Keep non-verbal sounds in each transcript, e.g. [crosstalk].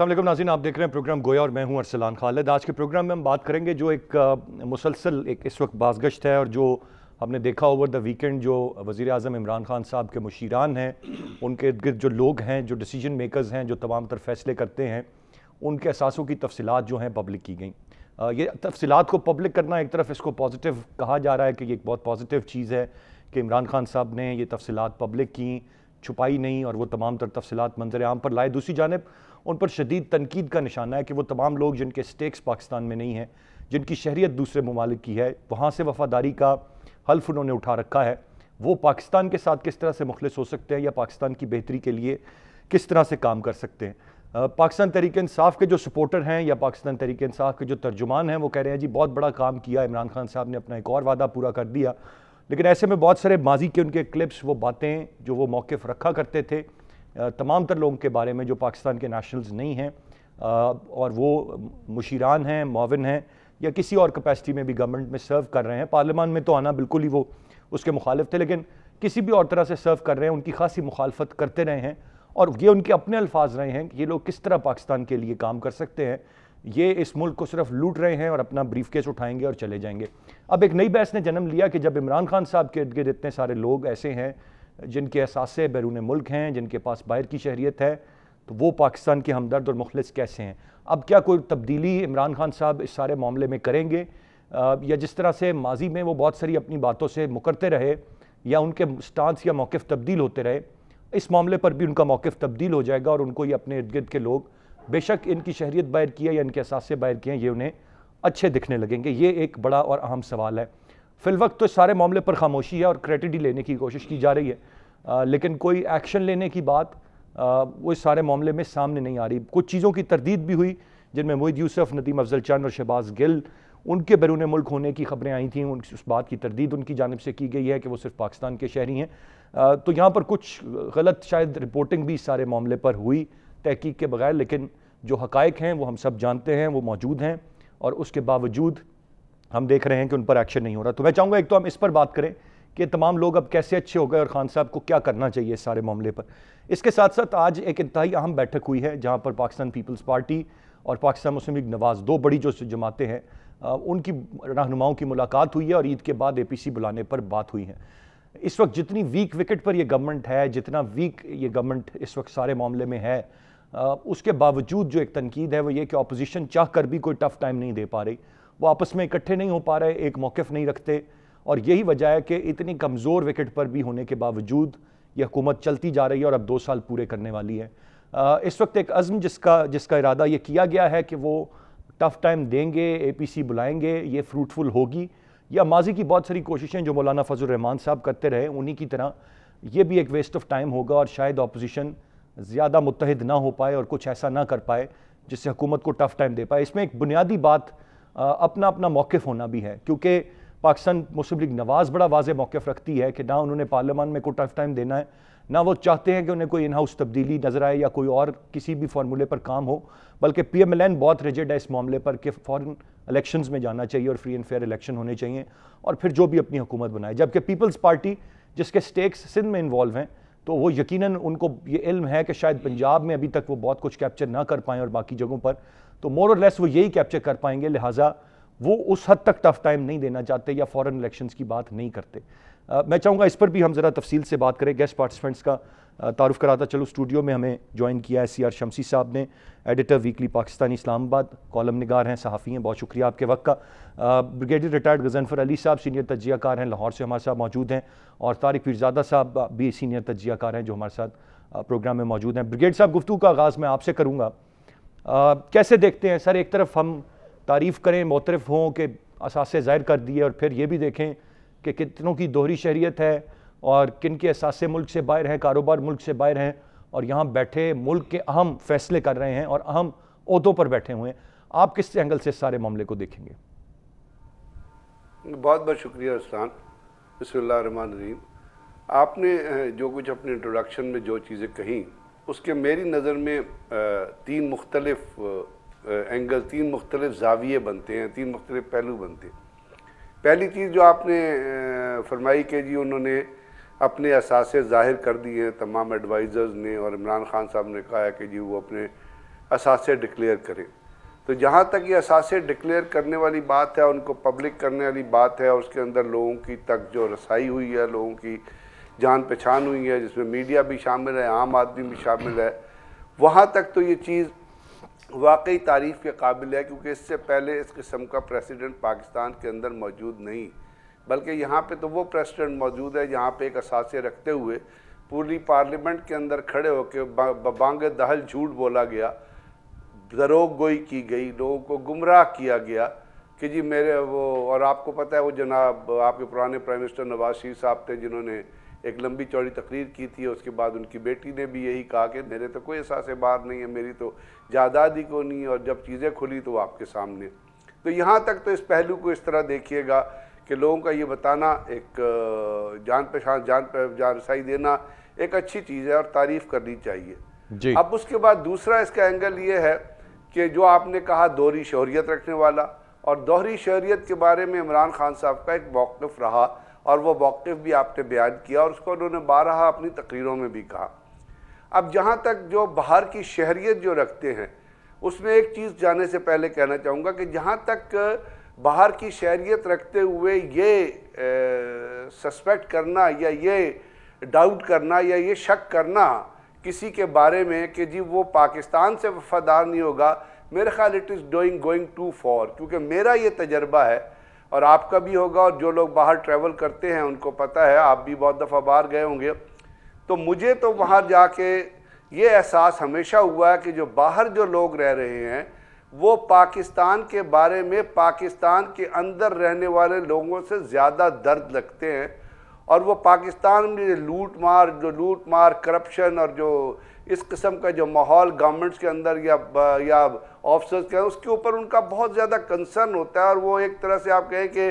असलम नाजीन आप देख रहे हैं प्रोग्राम गोया और मैं हूं अरसलान खालिद आज के प्रोग्राम में हम बात करेंगे जो एक मुसलसल एक इस वक्त बाजगश्त है और जो हमने देखा ओवर द वीकेंड जो वज़ी अजम इमरान खान साहब के मुशीरान हैं उनके इर्द गिर्द जो लोग हैं जो डिसीजन मेकर्स हैं जो तमाम तर फैसले करते हैं उनके असासों की तफसलत जो हैं पब्लिक की गई ये तफसलत को पब्लिक करना एक तरफ इसको पॉजिटिव कहा जा रहा है कि ये एक बहुत पॉजिटिव चीज़ है कि इमरान खान साहब ने ये तफसलत पब्लिक कें छुपाई नहीं और वो तमाम तर तफसलत मंजर आम पर लाए दूसरी जानब उन पर शदीद तनकीद का निशाना है कि वो तमाम लोग जिनके स्टेक्स पाकिस्तान में नहीं हैं जिनकी शहरीत दूसरे ममालिक की है वहाँ से वफादारी का हल्फ उन्होंने उठा रखा है वो पाकिस्तान के साथ किस तरह से मुखलस हो सकते हैं या पाकिस्तान की बेहतरी के लिए किस तरह से काम कर सकते हैं पाकिस्तान तरीक इसाफ़ के जो सपोर्टर हैं या पाकिस्तान तरीक इसाफ़ के जो तर्जुमान हैं वो कह रहे हैं जी बहुत बड़ा काम किया इमरान खान साहब ने अपना एक और वादा पूरा कर दिया लेकिन ऐसे में बहुत सारे माजी के उनके क्लिप्स वो बातें जो वो मौक़ रखा करते थे तमाम तर लोगों के बारे में जो पाकिस्तान के नेशनल्स नहीं हैं और वो मुशीरान हैं मावन हैं या किसी और कैपेसिटी में भी गवर्नमेंट में सर्व कर रहे हैं पार्लियामान में तो आना बिल्कुल ही वो उसके मुखालिफ थे लेकिन किसी भी और तरह से सर्व कर रहे हैं उनकी खासी मुखालफत करते रहे हैं और ये उनके अपने अल्फाज रहे हैं कि ये लोग किस तरह पाकिस्तान के लिए काम कर सकते हैं ये इस मुल्क को सिर्फ लूट रहे हैं और अपना ब्रीफ केस उठाएंगे और चले जाएंगे अब एक नई बहस ने जन्म लिया कि जब इमरान खान साहब के इर्द गिर्द इतने सारे लोग ऐसे हैं जिनके एहसास बैरून मुल्क हैं जिनके पास बाहर की शहरीत है तो वो पाकिस्तान के हमदर्द और मुखलस कैसे हैं अब क्या कोई तब्दीली इमरान खान साहब इस सारे मामले में करेंगे या जिस तरह से माजी में वो बहुत सारी अपनी बातों से मुकरते रहे या उनके स्टांस या मौक़ तब्दील होते रहे इस मामले पर भी उनका मौक़ तब्दील हो जाएगा और उनको ये अपने इर्द गिर्द के लोग बेशक इनकी शहरीत बाहर की है या इनके असासे बाहर किए हैं ये उन्हें अच्छे दिखने लगेंगे ये एक बड़ा और अहम सवाल है फिलवक्त तो सारे मामले पर खामोशी है और क्रेडिट ही लेने की कोशिश की जा रही है आ, लेकिन कोई एक्शन लेने की बात आ, वो इस सारे मामले में सामने नहीं आ रही कुछ चीज़ों की तरदीद भी हुई जिनमें मोहित यूसुफ नदीम अफजल चंद और शहबाज गिल उनके बैरून मुल्क होने की खबरें आई थी उन उस बात की तरदीद उनकी जानब से की गई है कि वो सिर्फ पाकिस्तान के शहरी हैं तो यहाँ पर कुछ गलत शायद रिपोर्टिंग भी इस सारे मामले पर हुई तहकीक के बगैर लेकिन जो हकायक हैं वो हम सब जानते हैं वो मौजूद हैं और उसके बावजूद हम देख रहे हैं कि उन पर एक्शन नहीं हो रहा तो मैं चाहूँगा एक तो हम इस पर बात करें कि तमाम लोग अब कैसे अच्छे हो गए और खान साहब को क्या करना चाहिए इस सारे मामले पर इसके साथ साथ आज एक इंतहाई अहम बैठक हुई है जहाँ पर पाकिस्तान पीपल्स पार्टी और पाकिस्तान मुस्लिम लीग नवाज़ दो बड़ी जो जमातें हैं उनकी रहनुमाओं की मुलाकात हुई है और ईद के बाद सी बुलाने पर बात हुई है इस वक्त जितनी वीक विकेट पर यह गवर्नमेंट है जितना वीक ये गवर्नमेंट इस वक्त सारे मामले में है उसके बावजूद जो एक तनकीद है वो ये कि अपोजिशन चाह कर भी कोई टफ टाइम नहीं दे पा रही वो आपस में इकट्ठे नहीं हो पा रहे एक मौक़ नहीं रखते और यही वजह है कि इतनी कमज़ोर विकेट पर भी होने के बावजूद ये हुकूमत चलती जा रही है और अब दो साल पूरे करने वाली है इस वक्त एक अज़म जिसका जिसका इरादा ये किया गया है कि वो टफ़ टाइम देंगे एपीसी बुलाएंगे ये फ्रूटफुल होगी या माजी की बहुत सारी कोशिशें जो मौलाना फजल रहमान साहब करते रहे उन्हीं की तरह ये भी एक वेस्ट ऑफ टाइम होगा और शायद अपोजिशन ज़्यादा मुतहद ना हो पाए और कुछ ऐसा ना कर पाए जिससे हुकूमत को टफ टाइम दे पाए इसमें एक बुनियादी बात अपना अपना मौक़ होना भी है क्योंकि पाकिस्तान मुस्लिम लीग नवाज़ बड़ा वाज मौक़ रखती है कि ना उन्होंने पार्लियामान में कोई टफ टाइम देना है ना वो चाहते हैं कि उन्हें कोई इन हाउस तब्दीली नज़र आए या कोई और किसी भी फार्मूले पर काम हो बल्कि पी एम एल एन बहुत रिजिड है इस मामले पर कि फ़ौरन इलेक्शन में जाना चाहिए और फ्री एंड फेयर इलेक्शन होने चाहिए और फिर जो भी अपनी हुकूमत बनाए जबकि पीपल्स पार्टी जिसके स्टेक्स सिंध में इन्वॉल्व हैं तो वो यकीनन उनको ये इल्म है कि शायद पंजाब में अभी तक वो बहुत कुछ कैप्चर ना कर पाएँ और बाकी जगहों पर तो मोर और लेस वो यही कैप्चर कर पाएंगे लिहाजा वो उस हद तक टफ टाइम नहीं देना चाहते या फॉरन इलेक्शंस की बात नहीं करते मैं चाहूँगा इस पर भी हम ज़रा तफसील से बात करें गेस्ट पार्टिसिपेंट्स का तारुफ कराता चलो स्टूडियो में हमें ज्वाइन किया है सी आर शमसी साहब ने editor weekly Pakistan Islamabad column नगार हैं सहाफ़ी हैं बहुत शुक्रिया आपके वक्त का ब्रिगेडियर रिटायर्ड गजनफर अली साहब सीनियर तजियाकार हैं लाहौर से हमारे साथ मौजूद हैं और तारिक पीरजादा साहब भी सीनियर तजियाकार हैं जो हमारे साथ प्रोग्राम में मौजूद हैं ब्रिगेड साहब गुफ्तु का आगाज़ मैं आपसे करूँगा कैसे देखते हैं सर एक तरफ हम तारीफ़ करें मोतरफ़ हों के असासे ज़ाहिर कर दिए और फिर ये भी देखें कि कितनों की दोहरी शहरीत है और किन के असासे मुल्क से बाहर हैं कारोबार मुल्क से बाहर हैं और यहाँ बैठे मुल्क के अहम फैसले कर रहे हैं और अहम अहदों पर बैठे हुए हैं आप किस एंगल से सारे मामले को देखेंगे बहुत बहुत शुक्रिया उस्तान बसमीम आपने जो कुछ अपने इंट्रोडक्शन में जो चीज़ें कहीं उसके मेरी नज़र में तीन मुख्तलफ एंगल तीन मुख्तलिफ जाविये बनते हैं तीन मुख्तलिफ पहलू बनते हैं पहली चीज़ जो आपने फरमाई के जी उन्होंने अपने असासे ज़ाहिर कर दिए हैं तमाम एडवाइज़र्स ने और इमरान खान साहब ने कहा है कि जी वो अपने असासे डिक्लेयर करें तो जहाँ तक ये असासे डिक्लेयर करने वाली बात है उनको पब्लिक करने वाली बात है उसके अंदर लोगों की तक जो रसाई हुई है लोगों की जान पहचान हुई है जिसमें मीडिया भी शामिल है आम आदमी भी शामिल है वहाँ तक तो ये चीज़ वाकई तारीफ़ के काबिल है क्योंकि इससे पहले इस किस्म का प्रेसिडेंट पाकिस्तान के अंदर मौजूद नहीं बल्कि यहाँ पे तो वो प्रेसिडेंट मौजूद है यहाँ पे एक असासे रखते हुए पूरी पार्लियामेंट के अंदर खड़े होकर बांग दहल झूठ बोला गया दरोग गोई की गई लोगों को गुमराह किया गया कि जी मेरे वो और आपको पता है वो जनाब आपके पुराने प्राइम मिनिस्टर नवाज शरीफ साहब थे जिन्होंने एक लंबी चौड़ी तकरीर की थी उसके बाद उनकी बेटी ने भी यही कहा कि मेरे तो कोई एहसास बाहर नहीं है मेरी तो जायदाद ही को नहीं और जब चीज़ें खुली तो आपके सामने तो यहाँ तक तो इस पहलू को इस तरह देखिएगा कि लोगों का ये बताना एक जान पहचान जान पहचान रसाई देना एक अच्छी चीज़ है और तारीफ़ करनी चाहिए जी। अब उसके बाद दूसरा इसका एंगल ये है कि जो आपने कहा दोहरी शहरीत रखने वाला और दोहरी शहरीत के बारे में इमरान खान साहब का एक मौक़ रहा और वह वाकफ़ भी आपने बयान किया और उसको उन्होंने बारहा अपनी तकरीरों में भी कहा अब जहाँ तक जो बाहर की शहरीत जो रखते हैं उसमें एक चीज़ जाने से पहले कहना चाहूँगा कि जहाँ तक बाहर की शहरीत रखते हुए ये सस्पेक्ट करना या ये डाउट करना या ये शक करना किसी के बारे में कि जी वो पाकिस्तान से वफादार नहीं होगा मेरे ख्याल it is doing going to for क्योंकि मेरा ये तजर्बा है और आपका भी होगा और जो लोग बाहर ट्रैवल करते हैं उनको पता है आप भी बहुत दफ़ा बाहर गए होंगे तो मुझे तो वहाँ जाके ये एहसास हमेशा हुआ है कि जो बाहर जो लोग रह रहे हैं वो पाकिस्तान के बारे में पाकिस्तान के अंदर रहने वाले लोगों से ज़्यादा दर्द लगते हैं और वो पाकिस्तान में लूट मार जो लूट मार करप्शन और जो इस किस्म का जो माहौल गवर्नमेंट्स के अंदर या या ऑफिसर्स के उसके ऊपर उनका बहुत ज़्यादा कंसर्न होता है और वो एक तरह से आप कहें कि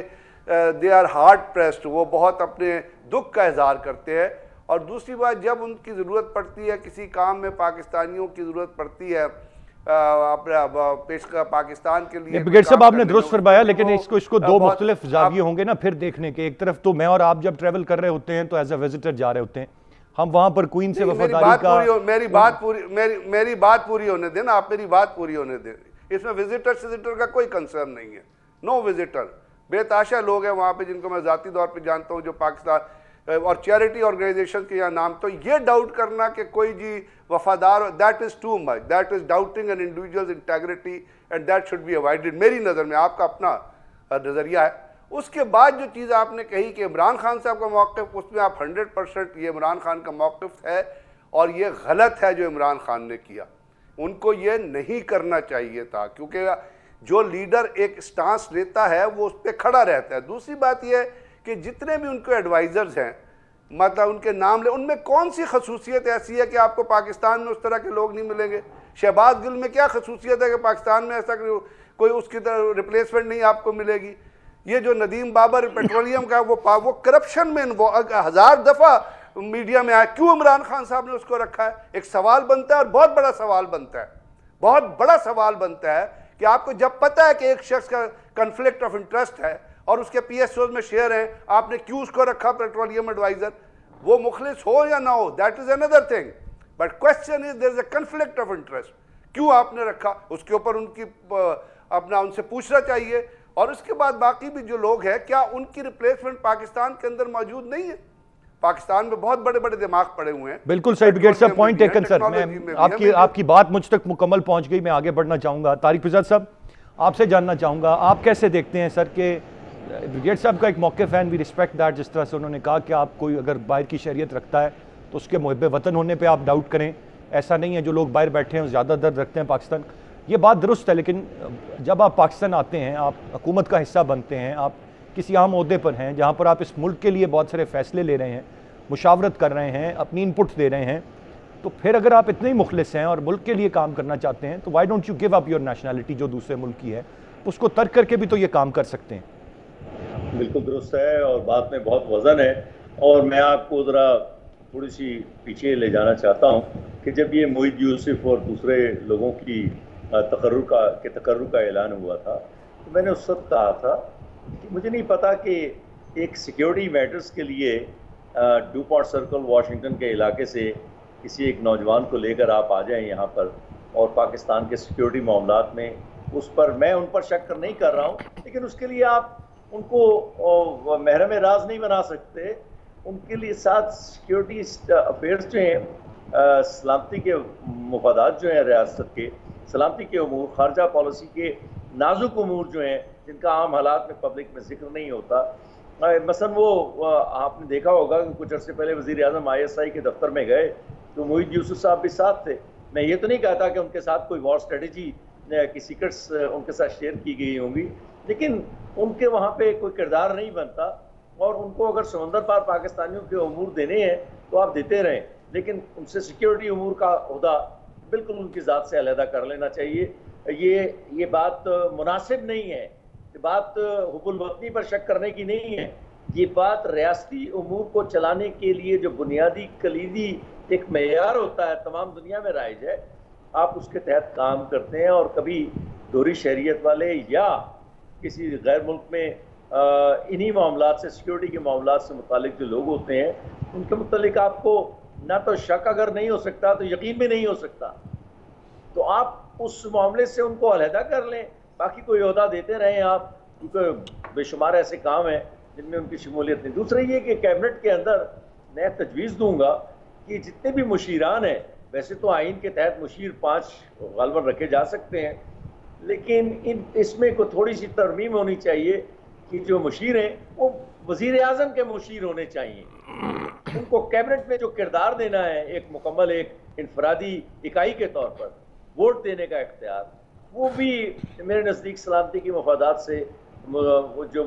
दे आर हार्ड प्रेस्ड वो बहुत अपने दुख का इजहार करते हैं और दूसरी बात जब उनकी ज़रूरत पड़ती है किसी काम में पाकिस्तानियों की ज़रूरत पड़ती है पेश पाकिस्तान के लिए ब्रिगेड साहब आपने दुरुस्त फरमाया लेकिन तो इसको इसको दो मुख्तलिफ जाविये होंगे ना फिर देखने के एक तरफ तो मैं और आप जब ट्रैवल कर रहे होते हैं तो एज अ विजिटर जा रहे होते हैं हम वहां पर क्वीन से वफादारी मेरी बात हम्म। पूरी मेरी मेरी बात पूरी होने दें आप मेरी बात पूरी होने दें इसमें विजिटर सिजिटर का कोई कंसर्न नहीं है नो विजिटर बेताशा लोग हैं वहाँ पे जिनको मैं ज़ाती तौर पे जानता हूँ जो पाकिस्तान और चैरिटी ऑर्गेनाइजेशन के यहाँ नाम तो ये डाउट करना कि कोई जी वफादार that is too much that is doubting an individual integrity and that should be avoided मेरी नज़र में आपका अपना नज़रिया है उसके बाद जो चीज़ आपने कही कि इमरान खान साहब का मौक़ उसमें आप हंड्रेड परसेंट ये इमरान खान का मौक़ है और ये गलत है जो इमरान खान ने किया उनको ये नहीं करना चाहिए था क्योंकि जो लीडर एक स्टांस लेता है वो उस पर खड़ा रहता है दूसरी बात यह कि जितने भी उनके एडवाइज़र्स हैं मतलब उनके नाम ले उनमें कौन सी खसूसियत ऐसी है कि आपको पाकिस्तान में उस तरह के लोग नहीं मिलेंगे शहबाज गिल में क्या खसूसियत है कि पाकिस्तान में ऐसा कोई उसकी तरह रिप्लेसमेंट नहीं आपको मिलेगी ये जो नदीम बाबर पेट्रोलियम का वो वो करप्शन में वो हज़ार दफ़ा मीडिया में आया क्यों इमरान खान साहब ने उसको रखा है एक सवाल बनता है और बहुत बड़ा सवाल बनता है बहुत बड़ा सवाल बनता है कि आपको जब पता है कि एक शख्स का कन्फ्लिक्ट ऑफ इंटरेस्ट है और उसके पी एस में शेयर हैं आपने क्यों उसको रखा पेट्रोलियम एडवाइज़र वो मुखलिस हो या ना हो that is another thing but question is there is a conflict of interest क्यों आपने रखा उसके ऊपर उनकी अपना उनसे पूछना चाहिए और उसके बाद बाकी भी जो लोग हैं क्या उनकी रिप्लेसमेंट पाकिस्तान के अंदर मौजूद नहीं है पाकिस्तान में बहुत बड़े बड़े दिमाग पड़े हुए हैं बिल्कुल सर साहब पॉइंट टेकन सर मैं आपकी आपकी बात मुझ तक मुकम्मल पहुंच गई मैं आगे बढ़ना चाहूंगा तारिक फिजाद साहब आपसे जानना चाहूंगा आप कैसे देखते हैं सर के ब्रिगेड साहब का एक मौके फ़ैन भी रिस्पेक्ट दैट जिस तरह से उन्होंने कहा कि आप कोई अगर बाहर की शहरीत रखता है तो उसके मुहब वतन होने पर आप डाउट करें ऐसा नहीं है जो लोग बाहर बैठे हैं ज़्यादा दर्द रखते हैं पाकिस्तान ये बात दुरुस्त है लेकिन जब आप पाकिस्तान आते हैं आप हकूमत का हिस्सा बनते हैं आप किसी आम अहदे पर हैं जहाँ पर आप इस मुल्क के लिए बहुत सारे फैसले ले रहे हैं मुशावरत कर रहे हैं अपनी इनपुट दे रहे हैं तो फिर अगर आप इतने ही मुखलिस हैं और मुल्क के लिए काम करना चाहते हैं तो why don't you give up your nationality जो दूसरे मुल्क की है उसको तर्क करके भी तो ये काम कर सकते हैं बिल्कुल दुरुस्त है और बात में बहुत वज़न है और मैं आपको ज़रा थोड़ी सी पीछे ले जाना चाहता हूँ कि जब ये मोहित यूसुफ और दूसरे लोगों की तकर्र का के तकर्र का ऐलान हुआ था तो मैंने उस वक्त कहा था कि मुझे नहीं पता कि एक सिक्योरिटी मैटर्स के लिए डूपॉट सर्कल वाशिंगटन के इलाके से किसी एक नौजवान को लेकर आप आ जाएं यहाँ पर और पाकिस्तान के सिक्योरिटी मामला में उस पर मैं उन पर शक कर नहीं कर रहा हूँ लेकिन उसके लिए आप उनको महरम राज नहीं बना सकते उनके लिए साथ सिक्योरिटी अफेयर्स जो हैं सलामती के मफादात जो हैं रियासत के सलामती के अमूर खारजा पॉलिसी के नाजुक अमूर जो हैं जिनका आम हालात में पब्लिक में जिक्र नहीं होता मसल वो आपने देखा होगा कि कुछ अर्से पहले वजी अजम आई एस आई के दफ्तर में गए तो मोहित यूसुफ साहब भी साथ थे मैं ये तो नहीं कहता कि उनके साथ कोई वॉर स्ट्रेटजी की सीक्रेट्स उनके साथ शेयर की गई होंगी लेकिन उनके वहाँ पे कोई किरदार नहीं बनता और उनको अगर समंदर पार पाकिस्तानियों के अमूर देने हैं तो आप देते रहें लेकिन उनसे सिक्योरिटी अमूर का अहदा बिल्कुल उनकी ज़ात से अलहदा कर लेना चाहिए ये ये बात मुनासिब नहीं है ये बात हुबुलवतनी पर शक करने की नहीं है ये बात रियाती अमूर को चलाने के लिए जो बुनियादी कलीदी एक मैार होता है तमाम दुनिया में राइज है आप उसके तहत काम करते हैं और कभी दोहरी शहरीत वाले या किसी गैर मुल्क में इन्हीं मामला से सिक्योरिटी के मामला से मुतल जो लोग होते हैं उनके मतलब आपको ना तो शक अगर नहीं हो सकता तो यकीन भी नहीं हो सकता तो आप उस मामले से उनको अलहदा कर लें बाकी कोई अहदा देते रहें आप क्योंकि बेशुमार ऐसे काम हैं जिनमें उनकी शमूलियत नहीं दूसरा ये कि कैबिनेट के अंदर मैं तजवीज़ दूंगा कि जितने भी मुशीरान हैं वैसे तो आइन के तहत मुशीर पाँच गलवर रखे जा सकते हैं लेकिन इन इसमें को थोड़ी सी तरमीम होनी चाहिए कि जो मुशीर हैं वो वज़ी अजम के मुशीर होने चाहिए उनको कैबिनेट में जो किरदार देना है एक मुकम्मल एक इनफरादी इकाई के तौर पर वोट देने का इख्तियार वो भी मेरे नज़दीक सलामती की मफादात से जो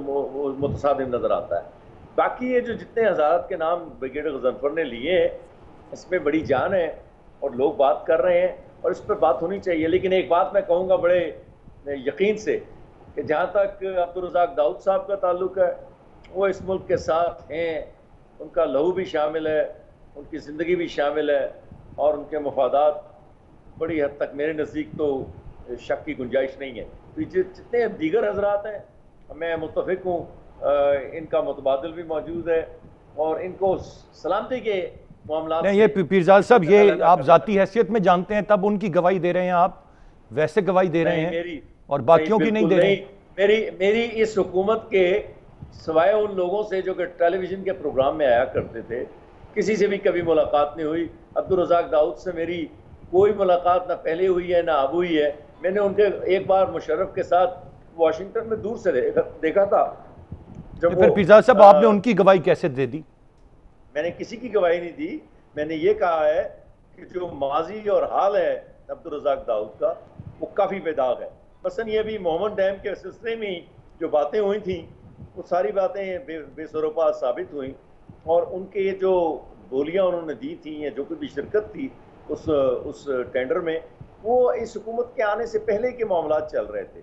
मुतसाद नज़र आता है बाकी ये जो जितने हजारत के नाम ब्रिगेडियर गजनफर ने लिए हैं इसमें बड़ी जान है और लोग बात कर रहे हैं और इस पर बात होनी चाहिए लेकिन एक बात मैं कहूँगा बड़े यकीन से कि जहाँ तक अब्दुलरजाक दाऊद साहब का ताल्लुक है वो इस मुल्क के साथ हैं उनका लहू भी शामिल है उनकी ज़िंदगी भी शामिल है और उनके मफादात बड़ी हद तक मेरे नज़दीक तो शक की गुंजाइश नहीं है तो जितने दीगर हजरात हैं मैं मुतफिक हूँ इनका मुतबादल भी मौजूद है और इनको सलामती के मामला नहीं ये पीरजाल साहब ये आप ज़ाती हैसियत में जानते हैं तब उनकी गवाही दे रहे हैं आप वैसे गवाही दे रहे हैं और बाकियों की नहीं दे रहे मेरी मेरी इस हुकूमत के सवाए उन लोगों से जो कि टेलीविज़न के प्रोग्राम में आया करते थे किसी से भी कभी मुलाकात नहीं हुई अब्दुलरजाक दाऊद से मेरी कोई मुलाकात ना पहले हुई है ना अब हुई है मैंने उनके एक बार मुशर्रफ के साथ वाशिंगटन में दूर से देखा था जब तो फिर पिज़ा साहब आपने उनकी गवाही कैसे दे दी मैंने किसी की गवाही नहीं दी मैंने ये कहा है कि जो माजी और हाल है अब्दुलरजाक दाऊद का वो काफ़ी बेदाग है मसलन ये भी मोहम्मद डैम के सिलसिले में जो बातें हुई थी वो सारी बातें बे, बेसरोपा साबित हुई और उनके जो बोलियाँ उन्होंने दी थी या जो कोई भी शिरकत थी उस उस टेंडर में वो इस हुकूमत के आने से पहले के मामला चल रहे थे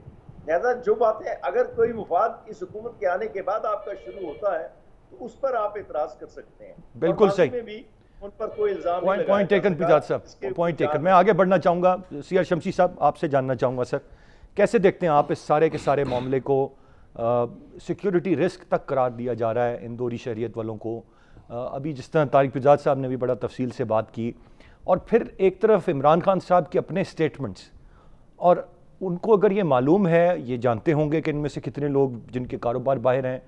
लिहाजा जो बातें अगर कोई मुफाद इस हुकूमत के आने के बाद आपका शुरू होता है तो उस पर आप इतराज कर सकते हैं बिल्कुल सही भी उन पर कोई इल्ज़ाम पॉइंट टेकन पिजाद साहब पॉइंट टेकन मैं आगे बढ़ना चाहूँगा सी आर शमशी साहब आपसे जानना चाहूँगा सर कैसे देखते हैं आप इस सारे के सारे मामले को सिक्योरिटी रिस्क तक करार दिया जा रहा है इन दोरी शहरीत वालों को अभी जिस तरह तारिक पिजाद साहब ने भी बड़ा तफसील से बात की और फिर एक तरफ इमरान खान साहब के अपने स्टेटमेंट्स और उनको अगर ये मालूम है ये जानते होंगे कि इनमें से कितने लोग जिनके कारोबार बाहर हैं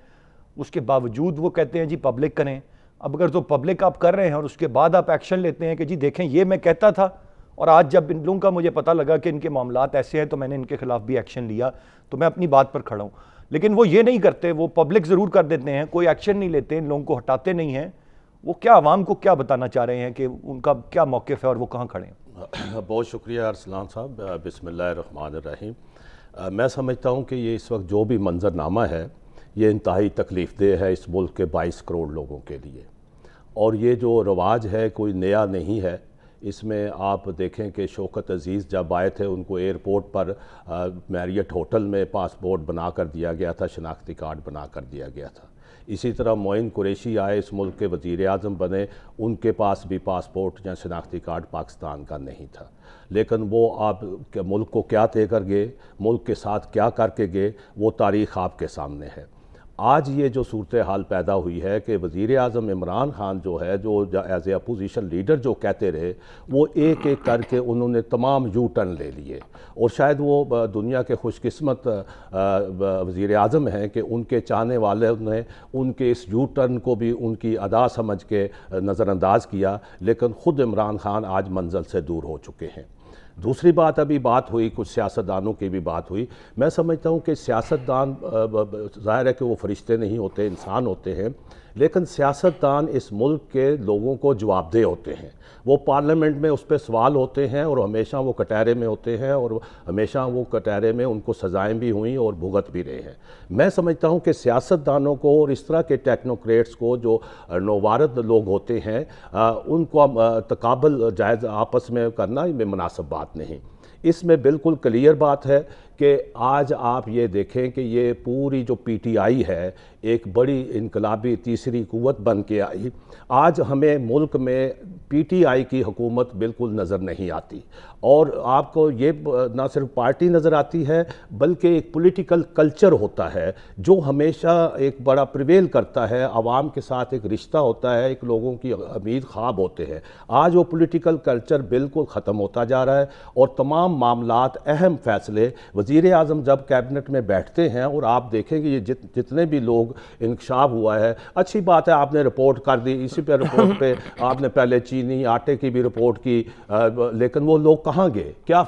उसके बावजूद वो कहते हैं जी पब्लिक करें अब अगर जो तो पब्लिक आप कर रहे हैं और उसके बाद आप एक्शन लेते हैं कि जी देखें ये मैं कहता था और आज जब इन लोगों का मुझे पता लगा कि इनके मामला ऐसे हैं तो मैंने इनके खिलाफ भी एक्शन लिया तो मैं अपनी बात पर खड़ा हूँ लेकिन वो ये नहीं करते वो पब्लिक ज़रूर कर देते हैं कोई एक्शन नहीं लेते इन लोगों को हटाते नहीं हैं वो क्या आवाम को क्या बताना चाह रहे हैं कि उनका क्या मौक़ है और वो कहाँ खड़े हैं [coughs] बहुत शुक्रिया अरसलान साहब बसमिल्ल मैं समझता हूँ कि ये इस वक्त जो भी मंजरनामा है ये इंतहाई तकलीफ़ देह है इस मुल्क के बाईस करोड़ लोगों के लिए और ये जो रवाज है कोई नया नहीं है इसमें आप देखें कि शौकत अज़ीज़ जब आए थे उनको एयरपोर्ट पर मैरियट होटल में पासपोर्ट बना कर दिया गया था शनाख्ती कार्ड बना कर दिया गया था इसी तरह मोइन कुरेशी आए इस मुल्क के वज़ी अजम बने उनके पास भी पासपोर्ट या शनाख्ती कार्ड पाकिस्तान का नहीं था लेकिन वो आप मुल्क को क्या दे कर गए मुल्क के साथ क्या करके गए वो तारीख़ आपके सामने है आज ये जो सूरत हाल पैदा हुई है कि वज़ी अजम इमरान ख़ान जो है जो एज ए अपोजिशन लीडर जो कहते रहे वो एक एक करके उन्होंने तमाम यू टर्न ले लिए और शायद वो दुनिया के खुशकस्मत वज़ी अजम हैं कि उनके चाहने वाले ने उनके इस यू टर्न को भी उनकी अदा समझ के नज़रअंदाज किया लेकिन ख़ुद इमरान ख़ान आज मंजिल से दूर हो चुके हैं दूसरी बात अभी बात हुई कुछ सियासतदानों की भी बात हुई मैं समझता हूँ कि सियासतदान ज़ाहिर है कि वो फरिश्ते नहीं होते इंसान होते हैं लेकिन सियासतदान इस मुल्क के लोगों को जवाबदेह होते हैं वो पार्लियामेंट में उस पर सवाल होते हैं और हमेशा वो कटहरे में होते हैं और हमेशा वो कटहरे में उनको सज़ाएँ भी हुई और भुगत भी रहे हैं मैं समझता हूँ कि सियासतदानों को और इस तरह के टेक्नोक्रेट्स को जो नोवारद लोग होते हैं आ, उनको तकबल जायज़ आपस में करना मुनासिब बात नहीं इसमें बिल्कुल क्लियर बात है कि आज आप ये देखें कि ये पूरी जो पीटीआई है एक बड़ी इनकलाबी तीसरी कुवत बन के आई आज हमें मुल्क में पीटीआई की हुकूमत बिल्कुल नज़र नहीं आती और आपको ये ना सिर्फ पार्टी नज़र आती है बल्कि एक पॉलिटिकल कल्चर होता है जो हमेशा एक बड़ा प्रिवेल करता है आवाम के साथ एक रिश्ता होता है एक लोगों की उम्मीद ख्वाब होते हैं आज वो पॉलिटिकल कल्चर बिल्कुल ख़त्म होता जा रहा है और तमाम मामला अहम फ़ैसले वज़ी अजम जब कैबिनेट में बैठते हैं और आप देखेंगे ये जित जितने भी लोग इंकशाफ हुआ है अच्छी बात है आपने रिपोर्ट कर दी इसी पे रिपोर्ट पे [laughs] आपने पहले चीनी आटे की भी रिपोर्ट की आ, लेकिन वो लोग कहाँ गए क्या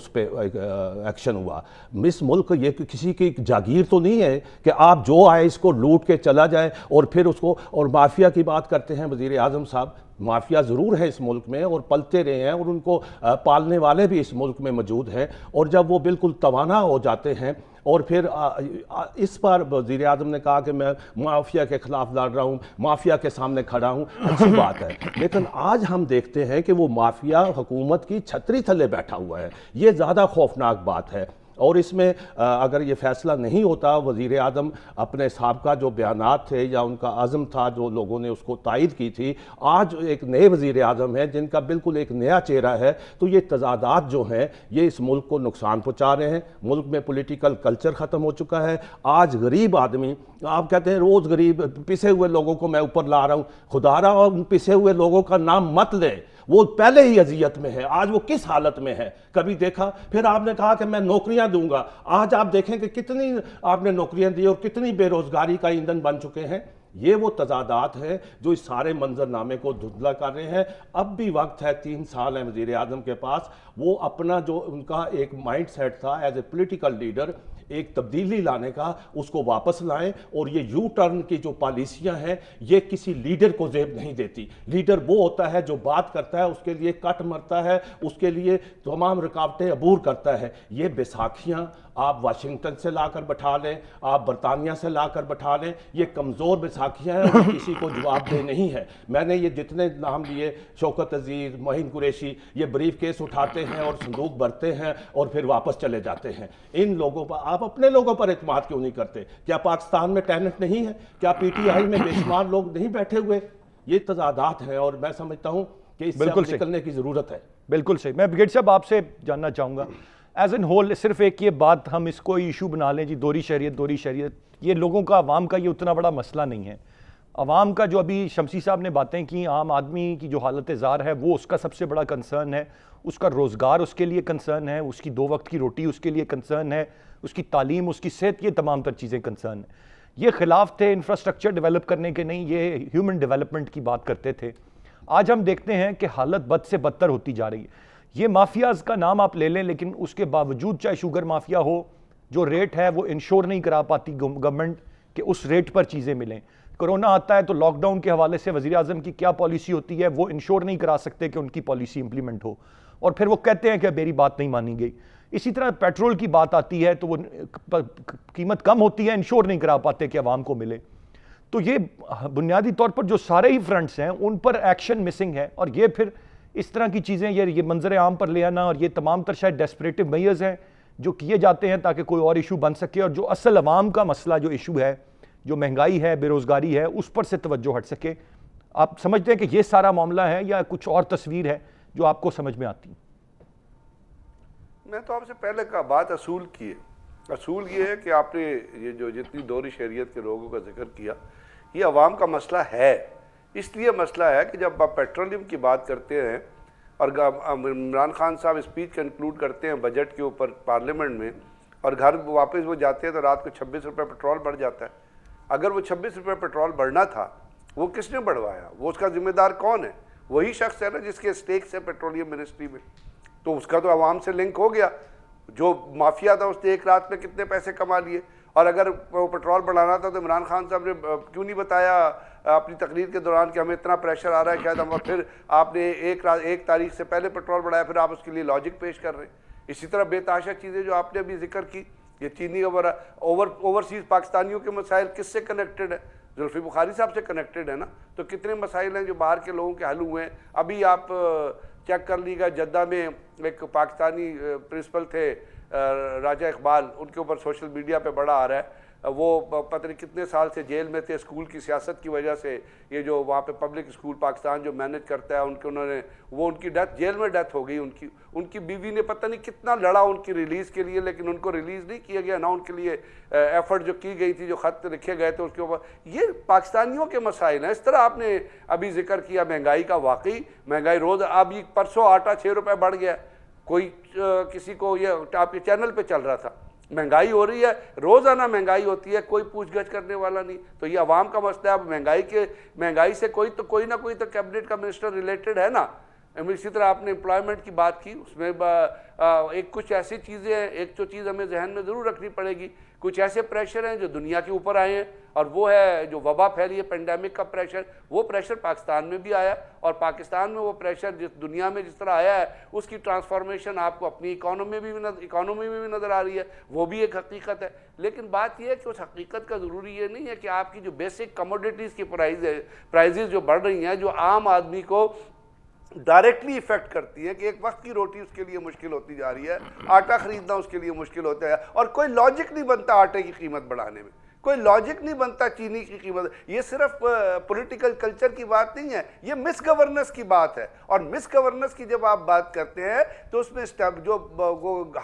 उस पर एक्शन हुआ मिस मुल्क ये किसी की जागीर तो नहीं है कि आप जो आए इसको लूट के चला जाए और फिर उसको और माफिया की बात करते हैं वजीर अजम साहब माफिया ज़रूर है इस मुल्क में और पलते रहे हैं और उनको पालने वाले भी इस मुल्क में मौजूद हैं और जब वो बिल्कुल तोाना हो जाते हैं और फिर इस पर वजीर अजम ने कहा कि मैं माफिया के ख़िलाफ़ लड़ रहा हूँ माफिया के सामने खड़ा हूँ अच्छी [laughs] बात है लेकिन आज हम देखते हैं कि वो माफिया हुकूमत की छतरी थले बैठा हुआ है ये ज़्यादा खौफनाक बात है और इसमें अगर ये फैसला नहीं होता वज़ी अजम अपने सबका जो बयान थे या उनका आज़म था जो लोगों ने उसको तायद की थी आज एक नए वज़ी अजम हैं जिनका बिल्कुल एक नया चेहरा है तो ये तजादात जो हैं ये इस मुल्क को नुकसान पहुँचा रहे हैं मुल्क में पोलिटिकल कल्चर ख़त्म हो चुका है आज गरीब आदमी आप कहते हैं रोज़ गरीब पिसे हुए लोगों को मैं ऊपर ला रहा हूँ खुदा रहा और उन पिसे हुए लोगों का नाम मत लें वो पहले ही अजियत में है आज वो किस हालत में है कभी देखा फिर आपने कहा कि मैं नौकरियां दूंगा आज आप देखें कि कितनी आपने नौकरियां दी और कितनी बेरोजगारी का ईंधन बन चुके हैं ये वो तजादात हैं जो इस सारे मंजरनामे को धुंधला कर रहे हैं अब भी वक्त है तीन साल है वजीर आजम के पास वो अपना जो उनका एक माइंड सेट था एज ए पोलिटिकल लीडर एक तब्दीली लाने का उसको वापस लाएं और ये यू टर्न की जो पॉलिसियां हैं ये किसी लीडर को जेब नहीं देती लीडर वो होता है जो बात करता है उसके लिए कट मरता है उसके लिए तमाम रुकावटें अबूर करता है ये बैसाखियाँ आप वाशिंगटन से लाकर बैठा लें आप बरतानिया से लाकर बैठा लें ये कमज़ोर बैसाखियाँ हैं और किसी को जवाब दे नहीं है मैंने ये जितने नाम लिए शौकत अजीज़ मोहिन कुरेशी ये ब्रीफ केस उठाते हैं और संदूक भरते हैं और फिर वापस चले जाते हैं इन लोगों पर आप अपने लोगों पर अतमाद क्यों नहीं करते क्या पाकिस्तान में टैलेंट नहीं है क्या पी टी आई में बेशुमार लोग नहीं बैठे हुए ये तजादात हैं और मैं समझता हूँ कि इससे निकलने की ज़रूरत है बिल्कुल सही मैं ब्रिगेड साहब आपसे जानना चाहूँगा एज एन होल सिर्फ एक ये बात हम इसको इशू बना लें जी दोरी शहरीत दोरी शहरीत ये लोगों का आवाम का ये उतना बड़ा मसला नहीं है आवाम का जो अभी शमसी साहब ने बातें की आम आदमी की जो हालत ज़ार है वो उसका सबसे बड़ा कंसर्न है उसका रोज़गार उसके लिए कंसर्न है उसकी दो वक्त की रोटी उसके लिए कंसर्न है उसकी तालीम उसकी सेहत ये तमाम तर चीज़ें कंसर्न है ये खिलाफ थे इंफ्रास्ट्रक्चर डेवलप करने के नहीं ये ह्यूमन डेवलपमेंट की बात करते थे आज हम देखते हैं कि हालत बद से बदतर होती जा रही है ये माफियाज़ का नाम आप ले लें लेकिन उसके बावजूद चाहे शुगर माफिया हो जो रेट है वो इंश्योर नहीं करा पाती गवर्नमेंट कि उस रेट पर चीज़ें मिलें कोरोना आता है तो लॉकडाउन के हवाले से वजी अजम की क्या पॉलिसी होती है वो इंश्योर नहीं करा सकते कि उनकी पॉलिसी इंप्लीमेंट हो और फिर वो कहते हैं कि मेरी बात नहीं मानी गई इसी तरह पेट्रोल की बात आती है तो वो कीमत कम होती है इंश्योर नहीं करा पाते कि आवाम को मिले तो ये बुनियादी तौर पर जो सारे ही फ्रंट्स हैं उन पर एक्शन मिसिंग है और ये फिर इस तरह की चीज़ें ये ये मंजर आम पर ले आना और ये तमाम तर शायद डेस्परेटिव मैयर्स हैं जो किए जाते हैं ताकि कोई और इशू बन सके और जो असल अवाम का मसला जो इशू है जो महंगाई है बेरोज़गारी है उस पर से तवज्जो हट सके आप समझते हैं कि ये सारा मामला है या कुछ और तस्वीर है जो आपको समझ में आती मैं तो आपसे पहले का बात असूल की है असूल ये है कि आपने ये जो जितनी दोहरी शहरीत के लोगों का जिक्र किया ये आवाम का मसला है इसलिए मसला है कि जब आप पेट्रोलियम की बात करते हैं और इमरान खान साहब स्पीच कंक्लूड करते हैं बजट के ऊपर पार्लियामेंट में और घर वापस वो जाते हैं तो रात को छब्बीस रुपये पेट्रोल बढ़ जाता है अगर वो छब्बीस रुपये पेट्रोल बढ़ना था वो किसने बढ़वाया वो उसका ज़िम्मेदार कौन है वही शख्स है ना जिसके स्टेक्स हैं पेट्रोलियम मिनिस्ट्री में तो उसका तो आवाम से लिंक हो गया जो माफिया था उसने एक रात में कितने पैसे कमा लिए और अगर वो पेट्रोल बढ़ाना था तो इमरान खान साहब ने क्यों नहीं बताया अपनी तकरीर के दौरान कि हमें इतना प्रेशर आ रहा है शायद हम और फिर आपने एक एक तारीख से पहले पेट्रोल बढ़ाया फिर आप उसके लिए लॉजिक पेश कर रहे हैं इसी तरह बेताशा चीज़ें जो आपने अभी जिक्र की ये चीनी और ओवर ओवरसीज़ पाकिस्तानियों के मसाइल किससे कनेक्टेड है जुल्फी बुखारी साहब से कनेक्टेड है ना तो कितने मसाइल हैं जो बाहर के लोगों के हल हुए हैं अभी आप चेक कर लीजिएगा जद्दा में एक पाकिस्तानी प्रिंसिपल थे राजा इकबाल उनके ऊपर सोशल मीडिया पे बड़ा आ रहा है वो पता नहीं कितने साल से जेल में थे स्कूल की सियासत की वजह से ये जो वहाँ पे पब्लिक स्कूल पाकिस्तान जो मैनेज करता है उनके उन्होंने वो उनकी डेथ जेल में डेथ हो गई उनकी उनकी बीवी ने पता नहीं कितना लड़ा उनकी रिलीज़ के लिए लेकिन उनको रिलीज़ नहीं किया गया ना उनके लिए एफर्ट जो की गई थी जो ख़त लिखे गए थे उसके ऊपर ये पाकिस्तानियों के मसाइल हैं इस तरह आपने अभी जिक्र किया महंगाई का वाकई महंगाई रोज़ अभी परसों आटा छः रुपये बढ़ गया कोई किसी को ये आपके चैनल पर चल रहा था महंगाई हो रही है रोज़ाना महंगाई होती है कोई पूछ गछ करने वाला नहीं तो ये आवाम का मसला है अब महंगाई के महंगाई से कोई तो कोई ना कोई तो कैबिनेट का मिनिस्टर रिलेटेड है ना इसी तरह आपने एम्प्लॉयमेंट की बात की उसमें एक कुछ ऐसी चीज़ें हैं एक तो चीज़ हमें जहन में ज़रूर रखनी पड़ेगी कुछ ऐसे प्रेशर हैं जो दुनिया के ऊपर आए हैं और वो है जो वबा फैली है पेंडेमिक का प्रेशर वो प्रेशर पाकिस्तान में भी आया और पाकिस्तान में वो प्रेशर जिस दुनिया में जिस तरह आया है उसकी ट्रांसफॉर्मेशन आपको अपनी इकोनॉमी भी इकोनॉमी में भी नज़र आ रही है वो भी एक हकीकत है लेकिन बात यह है कि उस हकीकत का ज़रूरी ये नहीं है कि आपकी जो बेसिक कमोडिटीज़ की प्राइज प्राइजेज जो बढ़ रही हैं जो आम आदमी को डायरेक्टली इफेक्ट करती है कि एक वक्त की रोटी उसके लिए मुश्किल होती जा रही है आटा खरीदना उसके लिए मुश्किल होता है और कोई लॉजिक नहीं बनता आटे की कीमत बढ़ाने में कोई लॉजिक नहीं बनता चीनी की कीमत ये सिर्फ पॉलिटिकल कल्चर की बात नहीं है ये मिस गवर्नेंस की बात है और मिस गवर्नेंस की जब आप बात करते हैं तो उसमें स्टेप जो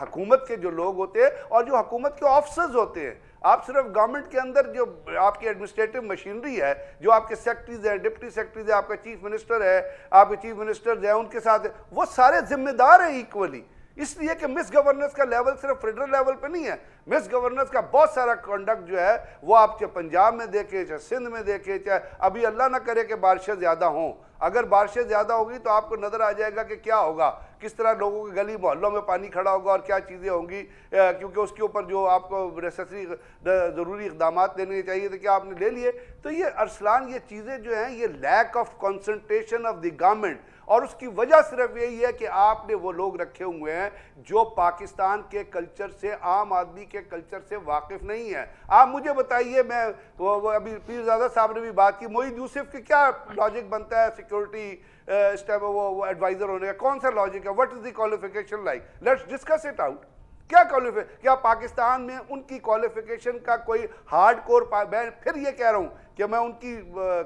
हकूमत के जो लोग होते हैं और जो हकूमत के ऑफिसर्स होते हैं आप सिर्फ गवर्नमेंट के अंदर जो आपकी एडमिनिस्ट्रेटिव मशीनरी है जो आपके सेक्रेटरीज हैं डिप्टी सेक्रेटरीज है आपका चीफ मिनिस्टर है आपके चीफ मिनिस्टर हैं उनके साथ वो सारे जिम्मेदार हैं इक्वली इसलिए कि मिस गवर्नेंस का लेवल सिर्फ फेडरल लेवल पे नहीं है मिस गवर्नेंस का बहुत सारा कॉन्डक्ट जो है वो आप चाहे पंजाब में देखें चाहे सिंध में देखें चाहे अभी अल्लाह ना करे कि बारिशें ज़्यादा हों अगर बारिशें ज़्यादा होगी तो आपको नज़र आ जाएगा कि क्या होगा किस तरह लोगों के गली मोहल्लों में पानी खड़ा होगा और क्या चीज़ें होंगी क्योंकि उसके ऊपर जो आपको नेसेसरी ज़रूरी इकदाम लेने चाहिए थे क्या आपने ले लिए तो ये अरसलान ये चीज़ें जो हैं ये lack of concentration of the government और उसकी वजह सिर्फ यही है कि आपने वो लोग रखे हुए हैं जो पाकिस्तान के कल्चर से आम आदमी के कल्चर से वाकिफ नहीं है आप मुझे बताइए मैं वो, वो अभी पीरजादा साहब ने भी बात की मोहित यूसुफ के क्या लॉजिक बनता है सिक्योरिटी वो एडवाइज़र होने का कौन सा लॉजिक है what is the qualification like let's discuss it out क्या क्वालिफिकेशन क्या पाकिस्तान में उनकी क्वालिफिकेशन का कोई हार्ड कोर मैं फिर ये कह रहा हूँ कि मैं उनकी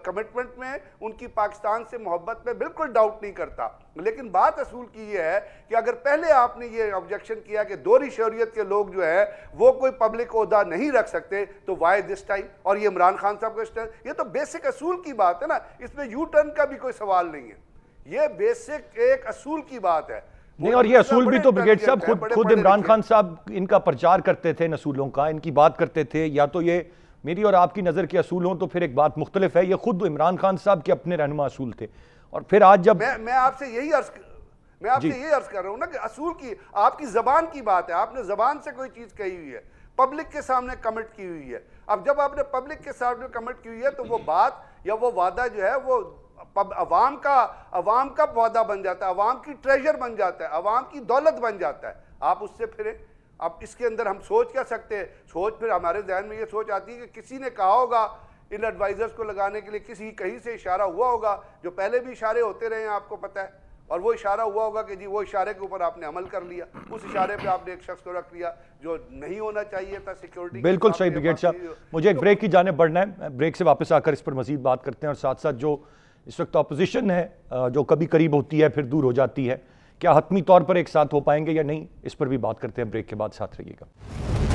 कमिटमेंट में उनकी पाकिस्तान से मोहब्बत में बिल्कुल डाउट नहीं करता लेकिन बात असूल की ये है कि अगर पहले आपने ये ऑब्जेक्शन किया कि दोहरी शहरीत के लोग जो है वो कोई पब्लिक अहदा नहीं रख सकते तो वाई दिस टाइम और ये इमरान खान साहब का स्टैंड ये तो बेसिक असूल की बात है ना इसमें यू टर्न का भी कोई सवाल नहीं है ये बेसिक एक असूल की बात है नहीं और ये असूल भी तो ब्रिगेड साहब खुद खुद इमरान खान साहब इनका प्रचार करते थे इन असूलों का इनकी बात करते थे या तो ये मेरी और आपकी नज़र के असूल हों तो फिर एक बात मुख्तलिफ है ये खुद इमरान खान साहब के अपने रहनुमा असूल थे और फिर आज जब मैं, मैं आपसे यही अर्ज मैं आपसे यही अर्ज कर रहा हूँ ना कि असूल की आपकी जबान की बात है आपने जबान से कोई चीज़ कही हुई है पब्लिक के सामने कमिट की हुई है अब जब आपने पब्लिक के सामने कमिट की हुई है तो वो बात या वो वादा जो है वो अवाम का अवाम का पौधा बन जाता है अवाम की ट्रेजर बन जाता है अवाम की दौलत बन जाता है आप उससे फिरें अब इसके अंदर हम सोच क्या सकते हैं सोच फिर हमारे जहन में ये सोच आती है कि किसी ने कहा होगा इन एडवाइज़र्स को लगाने के लिए किसी कहीं से इशारा हुआ होगा जो पहले भी इशारे होते रहे हैं आपको पता है और वो इशारा हुआ होगा कि जी वो इशारे के ऊपर आपने अमल कर लिया उस इशारे पे आपने एक शख्स को रख लिया जो नहीं होना चाहिए था सिक्योरिटी बिल्कुल सही ब्रिगेड साहब मुझे एक ब्रेक की जाने बढ़ना है ब्रेक से वापस आकर इस पर मजीद बात करते हैं और साथ साथ जो इस वक्त अपोजिशन है जो कभी करीब होती है फिर दूर हो जाती है क्या हतमी तौर पर एक साथ हो पाएंगे या नहीं इस पर भी बात करते हैं ब्रेक के बाद साथ रहिएगा